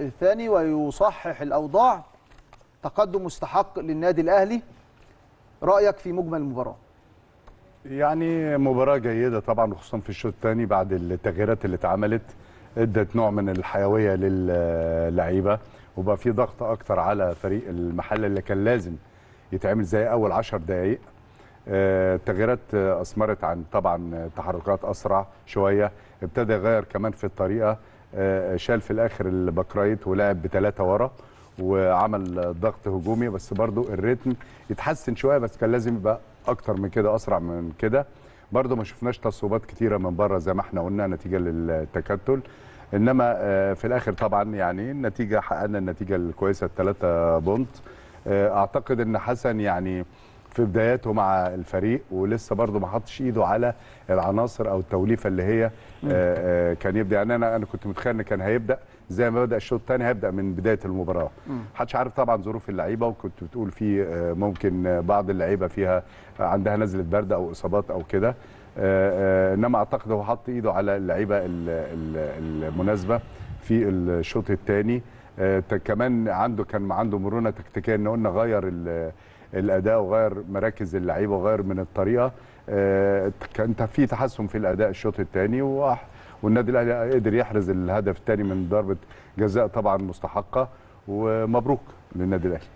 الثاني ويصحح الأوضاع تقدم مستحق للنادي الأهلي رأيك في مجمل المباراة يعني مباراة جيدة طبعا وخصوصا في الشوط الثاني بعد التغييرات اللي اتعملت ادت نوع من الحيوية للعيبة وبقى في ضغط أكتر على فريق المحل اللي كان لازم يتعمل زي أول عشر دقايق آه، التغييرات آه، أثمرت عن طبعا تحركات أسرع شوية ابتدى يغير كمان في الطريقة آه، شال في الاخر البكرايت ولعب بثلاثه ورا وعمل ضغط هجومي بس برضو الريتم يتحسن شويه بس كان لازم يبقى اكتر من كده اسرع من كده برضو ما شفناش تصويبات كتيره من بره زي ما احنا قلنا نتيجه للتكتل انما آه، في الاخر طبعا يعني النتيجه حققنا النتيجه الكويسه الثلاثه بونت آه، اعتقد ان حسن يعني في بداياته مع الفريق ولسه برضه ما حطش ايده على العناصر او التوليفه اللي هي آه، آه، كان يبدا يعني انا انا كنت متخيل ان كان هيبدا زي ما بدا الشوط الثاني هيبدا من بدايه المباراه محدش عارف طبعا ظروف اللعيبه وكنت بتقول في آه، ممكن بعض اللعيبه فيها عندها نزله برد او اصابات او كده انما اعتقد هو حط ايده على اللعيبه المناسبه في الشوط الثاني كمان عنده كان عنده مرونه تكتيكيه ان قلنا غير الاداء وغير مراكز اللعيبه وغير من الطريقه كان آه، في تحسن في الاداء الشوط الثاني والنادي الاهلي قدر يحرز الهدف الثاني من ضربه جزاء طبعا مستحقه ومبروك للنادي الاهلي